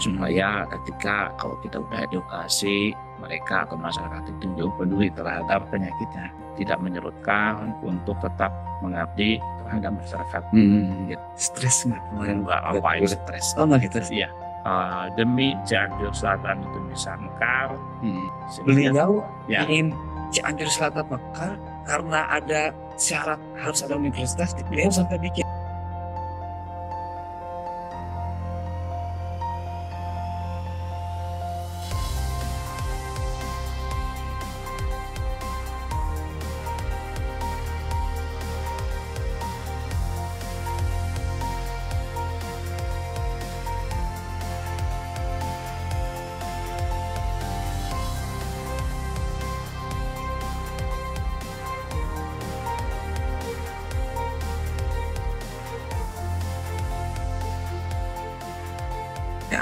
supaya ketika kalau kita udah edukasi mereka atau masyarakat itu jauh peduli terhadap penyakitnya tidak menyerutkan untuk tetap mengabdi terhadap masyarakat hmm. Gitu. stres nggak mbak apa itu stres oh nggak gitu iya uh, demi Cianjur Selatan itu bisa mekar hmm. beliau ya. ingin Cianjur Selatan mekar karena ada syarat harus ada universitas beliau sampai bikin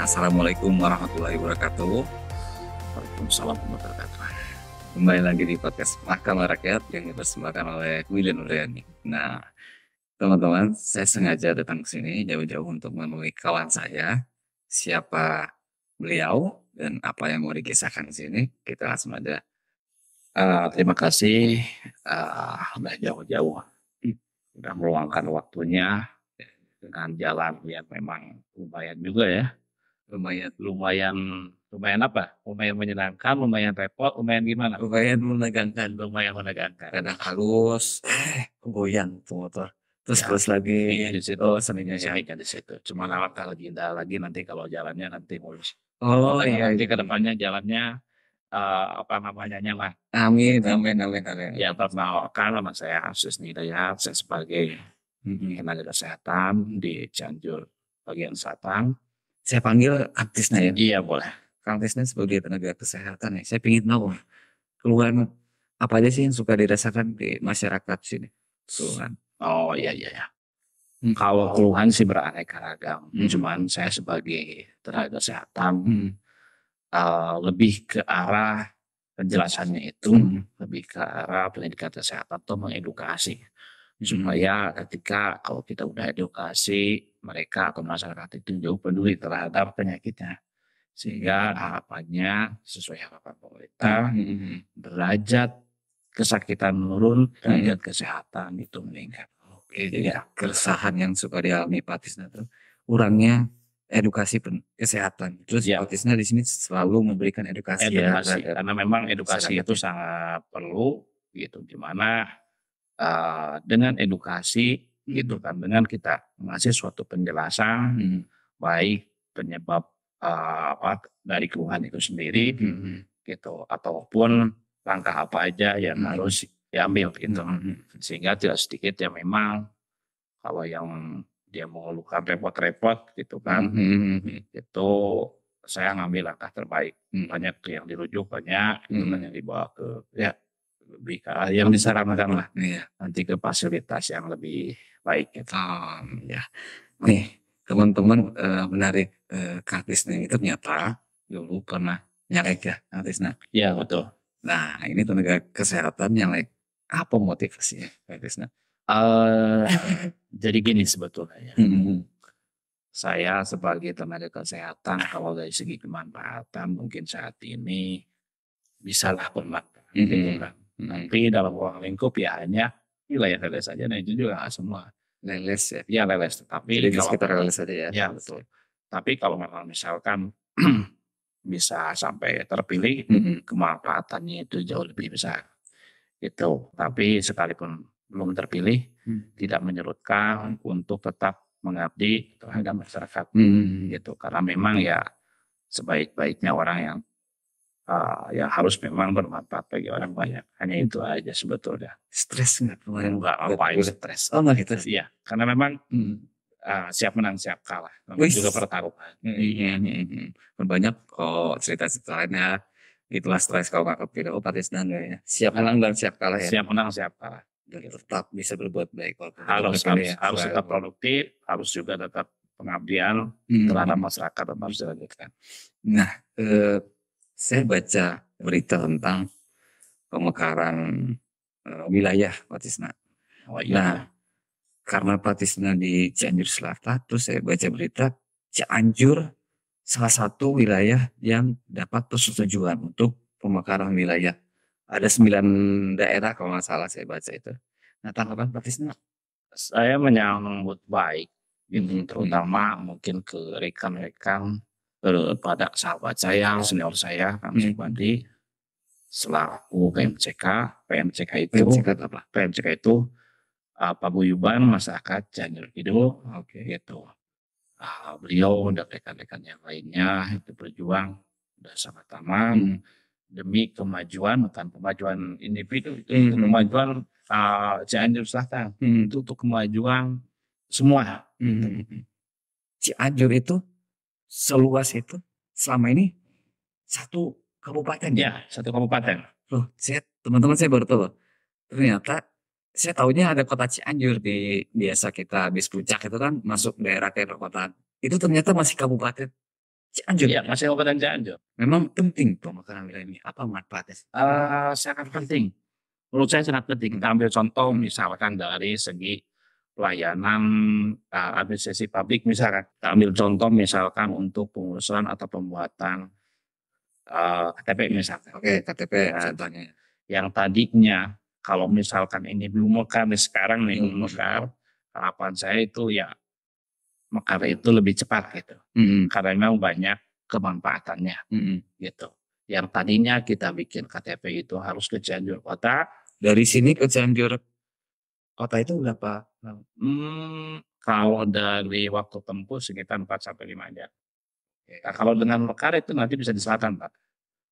Assalamualaikum warahmatullahi wabarakatuh. Waalaikumsalam warahmatullahi wabarakatuh. Kembali lagi di podcast Mahkamah Rakyat yang dipersembahkan oleh William Uryani. Nah, teman-teman, saya sengaja datang ke sini jauh-jauh untuk menemui kawan saya. Siapa beliau dan apa yang mau dikisahkan di sini, kita langsung aja. Uh, terima kasih uh, udah jauh-jauh sudah meluangkan waktunya dengan jalan yang memang lumayan juga ya Lumayan lumayan lumayan apa, lumayan menyenangkan, lumayan repot, lumayan gimana? Lumayan menegangkan, lumayan menegangkan. karena halus, eh, goyang tuh motor. Terus ya, terus lagi iya, di situ, oh, seninya iya, ya. ya di situ. Cuma lewat lagi indah lagi nanti kalau jalannya nanti mulus. Oh iya, nanti iya. kedepannya jalannya uh, apa namanya nyaman. Amin, amin, amin, amin. Ya perkenalkan nama saya Asus Nidayat, saya sebagai mm-hmm. tenaga mm -hmm. kesehatan di Cianjur bagian Satang saya panggil kantisna ya. Iya boleh. Kang Tisna sebagai tenaga kesehatan ya. Saya ingin tahu keluhan apa aja sih yang suka dirasakan di masyarakat sini? Keluhan. Oh iya iya ya. Kalau keluhan sih beraneka ragam. Hmm. Cuman saya sebagai tenaga kesehatan hmm. uh, lebih ke arah penjelasannya itu hmm. lebih ke arah pendidikan kesehatan atau mengedukasi hmm. supaya ketika kalau kita udah edukasi mereka atau masyarakat itu jauh peduli terhadap penyakitnya sehingga harapannya sesuai harapan pemerintah hmm. derajat kesakitan menurun derajat hmm. kesehatan itu meningkat oke jadi ya. keresahan yang suka dialami Pak itu kurangnya edukasi pen kesehatan terus ya. di sini selalu memberikan edukasi, ya edukasi ya, karena memang edukasi itu ya. sangat perlu gitu dimana uh, eh, dengan edukasi gitu kan dengan kita ngasih suatu penjelasan hmm. baik penyebab uh, apa dari keluhan itu sendiri hmm. gitu ataupun langkah apa aja yang hmm. harus diambil gitu hmm. hmm. sehingga tidak sedikit yang memang kalau yang dia mengeluhkan repot-repot gitu kan hmm. Hmm. hmm. itu saya ngambil langkah terbaik hmm. banyak yang dirujuk banyak hmm. yang dibawa ke ya lebih ke yang disarankan lah iya. nanti ke fasilitas yang lebih baik gitu ya nih teman-teman e, menarik e, Kak Krisna itu ternyata dulu pernah nyalek ya Kak Krisna iya betul nah ini tenaga kesehatan nyalek apa motivasinya Kak Krisna uh, jadi gini sebetulnya ya. Hmm, hmm, hmm. saya sebagai tenaga kesehatan kalau dari segi kemanfaatan mungkin saat ini bisalah bermanfaat hmm. hmm gitu kan. Nanti dalam ruang lingkup ya hanya wilayah lele saja nah itu juga semua. lele-lele ya? Ya lele-lele, Tapi Jadi kalau sekitar lele saja ya? Ya betul. Tapi kalau memang misalkan bisa sampai terpilih, mm kemanfaatannya itu jauh lebih besar. Itu. Tapi sekalipun belum terpilih, hmm. tidak menyerutkan untuk tetap mengabdi terhadap masyarakat. Hmm. Gitu. Karena memang ya sebaik-baiknya orang yang uh, ah, yang harus memang bermanfaat bagi orang banyak. Hanya itu aja sebetulnya. Stres nggak kemarin nggak ngapain stres? Oh nggak gitu sih ya. Karena memang hmm, uh, siap menang siap kalah. Memang juga pertaruhan Iya, iya, iya. iya. Banyak kok cerita-cerita lainnya. Itulah stres kalau nggak kepilih. Oh pasti dan ya. Siap menang dan siap kalah ya. Siap menang siap kalah. Jadi gitu, tetap bisa berbuat baik. Kalau harus harus, ya. harus tetap produktif, harus juga tetap pengabdian hmm. terhadap masyarakat dan harus dilanjutkan. Nah, eh, saya baca berita tentang pemekaran uh, wilayah Patisna. Oh, iya. Nah, karena Patisna di Cianjur Selatan, terus saya baca berita Cianjur salah satu wilayah yang dapat persetujuan untuk pemekaran wilayah. Ada sembilan daerah kalau nggak salah saya baca itu. Nah tanggapan Pak Tisna? Saya menyambut baik, ini hmm, terutama hmm. mungkin ke rekan-rekan kepada eh, sahabat saya, senior saya, Kang hmm. Subandi, selaku PMCK, PMCK itu, PMCK, apa? PMCK itu uh, eh, Buyuban masyarakat Cianjur Kidul, okay. gitu. Uh, beliau dan rekan-rekan yang lainnya itu berjuang dan sama hmm. demi kemajuan, bukan kemajuan individu, itu hmm. kemajuan uh, Cianjur Selatan, hmm. itu untuk kemajuan semua. Hmm. Gitu. Cianjur itu seluas itu selama ini satu kabupaten ya? ya? satu kabupaten. Loh, saya teman-teman saya baru tahu. Ternyata saya tahunya ada kota Cianjur di biasa kita habis puncak itu kan masuk daerah ke kota Itu ternyata masih kabupaten Cianjur. Iya, ya, masih kabupaten Cianjur. Memang penting pemekaran wilayah ini. Apa manfaatnya? Uh, sangat penting. Menurut saya sangat penting. Kita ambil contoh misalkan dari segi pelayanan uh, administrasi publik misalkan kita ambil contoh misalkan untuk pengurusan atau pembuatan uh, eh, KTP misalkan oke KTP ya, contohnya yang tadinya kalau misalkan ini belum mekar nih sekarang nih belum hmm. mekar harapan saya itu ya mekar itu lebih cepat gitu hmm. karena memang banyak kemanfaatannya hmm. gitu yang tadinya kita bikin KTP itu harus ke Cianjur kota dari sini ke Cianjur kota itu berapa Hmm, kalau dari waktu tempuh sekitar 4 sampai 5 jam. Nah, kalau dengan Mekar itu nanti bisa di selatan, Pak.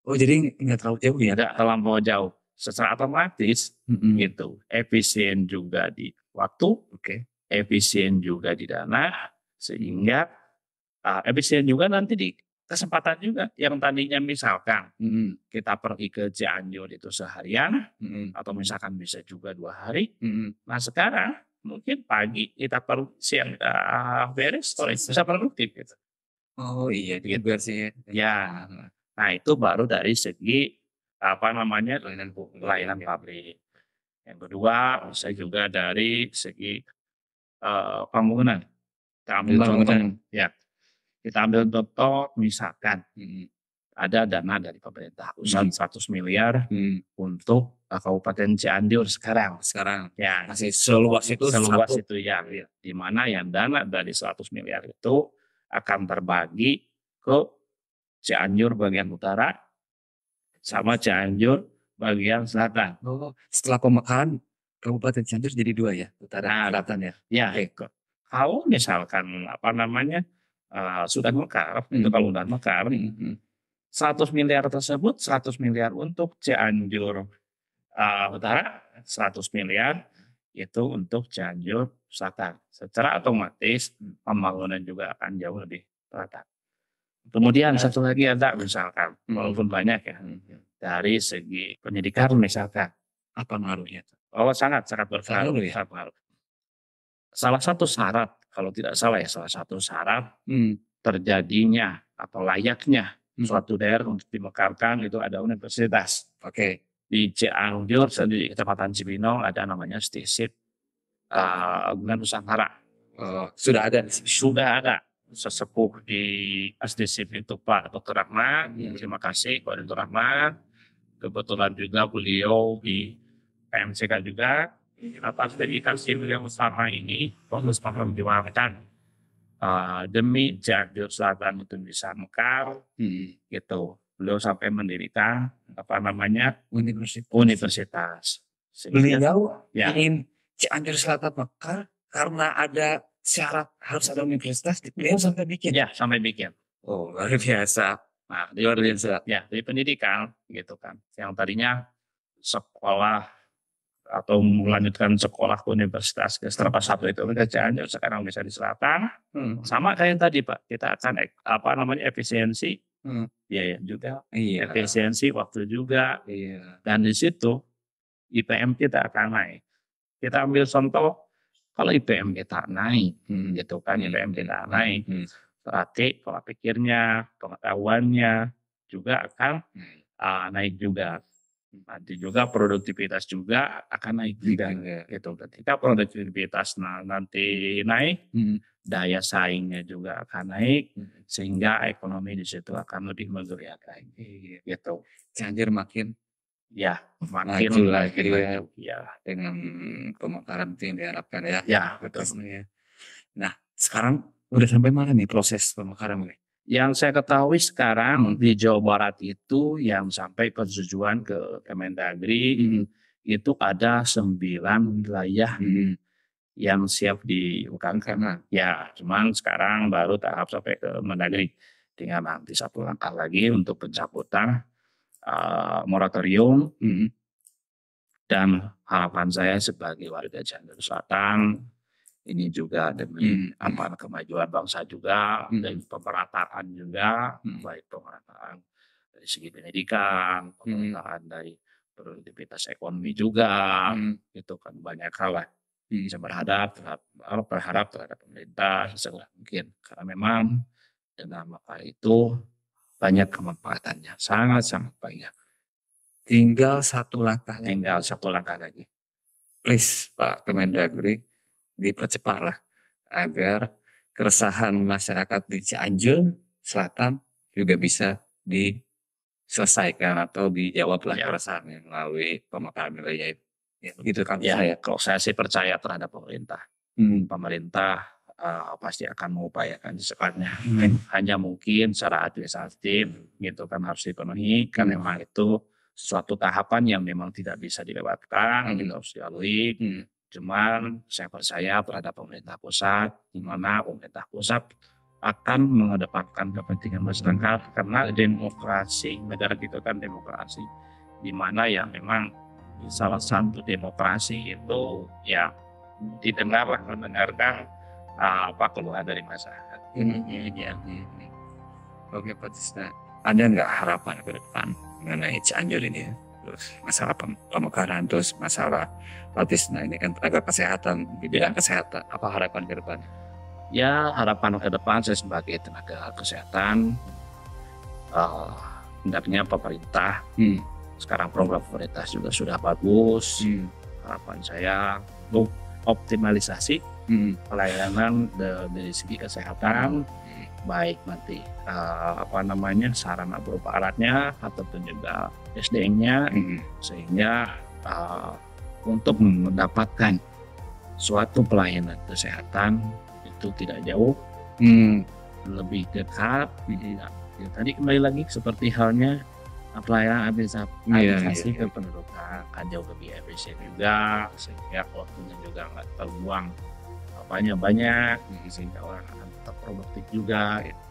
Oh, jadi nggak terlalu jauh ya? Nggak terlalu jauh. Secara otomatis, mm -hmm. gitu. Efisien juga di waktu, okay. efisien juga di dana, sehingga uh, efisien juga nanti di kesempatan juga yang tadinya misalkan mm. kita pergi ke Cianjur itu seharian mm. atau misalkan bisa juga dua hari. Mm. Nah sekarang mungkin pagi kita perlu siang kita ah, beres sore bisa produktif gitu. Oh iya gitu. juga gitu. sih. Ya. Nah itu baru dari segi apa namanya layanan publik. Layanan publik. Yang kedua bisa juga dari segi uh, pembangunan. Kita ambil contoh. Ya. Kita ambil contoh misalkan hmm. ada dana dari pemerintah usaha hmm. 100 miliar hmm. untuk Kabupaten Cianjur sekarang. Sekarang. Ya, masih seluas itu seluas satu. itu ya, ya. Di mana yang dana dari 100 miliar itu akan terbagi ke Cianjur bagian utara sama Cianjur bagian selatan. Oh, setelah pemekaran Kabupaten Cianjur jadi dua ya, utara nah, selatan ya. Ya, Eko. Kalau misalkan apa namanya uh, sudah mekar, hmm. itu kalau sudah mekar, hmm. 100 hmm. miliar tersebut 100 miliar untuk Cianjur uh, Utara 100 miliar itu untuk Cianjur Selatan. Secara otomatis pembangunan juga akan jauh lebih rata. Kemudian satu lagi ada ya, misalkan hmm. walaupun banyak ya, hmm, ya dari segi pendidikan misalkan apa pengaruhnya? Oh sangat sangat berpengaruh. Ya. Sangat Salah satu syarat kalau tidak salah ya salah satu syarat hmm. terjadinya atau layaknya hmm. suatu daerah untuk dimekarkan itu ada universitas. Oke. Okay di Cianjur di Kecamatan Cibinong ada namanya stesip uh, ah. eh, Nusantara. Uh, sudah ada sudah ada sesepuh di Stesip itu Pak Dr. Rahman. Hmm. Terima kasih Pak Dr. Rahman. Kebetulan juga beliau di PMCK juga. Iya. Atas dedikasi beliau bersama ini, fokus diwakilkan. uh, demi Cianjur Selatan itu bisa mekar, hmm. gitu. Beliau sampai mendirikan apa namanya universitas. universitas. Beliau ya. ingin Cianjur Selatan Mekar karena ada syarat harus ada universitas, beliau sampai bikin. Ya, sampai bikin. Oh, luar biasa. Nah, di luar biasa. Ya, dari pendidikan gitu kan. Yang tadinya sekolah atau melanjutkan sekolah ke universitas ke pas satu itu cianjur sekarang bisa di selatan hmm. sama kayak tadi pak kita akan apa namanya efisiensi hmm. ya, juga, iya. efisiensi waktu juga. Iya. Dan di situ IPM kita akan naik. Kita ambil contoh kalau IPM kita naik, hmm. gitu kan IPM hmm. kita hmm. naik, hmm. berarti pola pikirnya, pengetahuannya juga akan hmm. uh, naik juga nanti juga produktivitas juga akan naik juga gitu ketika produktivitas nanti naik hmm. daya saingnya juga akan naik hmm. sehingga ekonomi di situ akan lebih menggeliat lagi gitu Cianjur makin ya makin maju lagi ya, ya dengan pemekaran itu yang diharapkan ya ya betul ya. nah sekarang udah sampai mana nih proses pemekaran ini yang saya ketahui sekarang hmm. di Jawa Barat itu yang sampai persetujuan ke Kemendagri hmm. itu ada sembilan wilayah hmm. yang siap diukangkan. karena hmm. Ya, cuman sekarang baru tahap sampai ke Kemendagri. Tinggal nanti satu langkah lagi untuk pencabutan uh, moratorium. Hmm. Dan harapan saya sebagai warga Jakarta Selatan ini juga demi hmm. apa kemajuan bangsa juga hmm. dan pemerataan juga hmm. baik pemerataan dari segi pendidikan hmm. pemerataan hmm. dari produktivitas ekonomi juga hmm. itu kan banyak hal lah hmm. saya berharap terhadap berharap terhadap pemerintah segala mungkin karena memang dengan apa itu banyak kemanfaatannya sangat sangat banyak tinggal satu langkah tinggal satu langkah lagi please Pak Kemendagri dipercepatlah agar keresahan masyarakat di Cianjur Selatan juga bisa diselesaikan atau dijawablah ya. keresahannya melalui pemekaran wilayah itu. Ya, gitu kan ya, saya. Kalau saya sih percaya terhadap pemerintah. Hmm. Pemerintah uh, pasti akan mengupayakan secepatnya. Hmm. Hanya mungkin secara administratif gitu kan harus dipenuhi kan hmm. memang itu suatu tahapan yang memang tidak bisa dilewatkan, hmm. gitu harus dilalui. Hmm Cuman saya percaya terhadap pemerintah pusat, di mana pemerintah pusat akan mengedepankan kepentingan masyarakat karena demokrasi negara kita kan demokrasi di mana ya memang salah satu demokrasi itu ya didengar mendengarkan ah, apa keluhan dari masyarakat. Ini, ini, ini, ini. Oke Pak Tista. ada nggak harapan ke depan mengenai Cianjur ini? Ya? masalah pemekaran terus masalah Latis. Nah ini kan tenaga kesehatan di bidang ya. kesehatan apa harapan ke depan? Ya harapan ke depan saya sebagai tenaga kesehatan uh, hendaknya pemerintah hmm. sekarang program pemerintah juga sudah bagus. Hmm. Harapan saya untuk optimalisasi hmm. pelayanan dari segi kesehatan. Hmm baik nanti uh, eh, apa namanya sarana berupa alatnya ataupun juga SDM-nya hmm. sehingga uh, untuk mendapatkan suatu pelayanan kesehatan itu tidak jauh hmm. lebih dekat mm-hmm. ya, ya, tadi kembali lagi seperti halnya pelayanan iya, iya, administrasi yeah, yeah, kependudukan kan jauh lebih efisien juga sehingga waktunya juga nggak terbuang apanya banyak mm-hmm. sehingga orang tetap produktif juga gitu.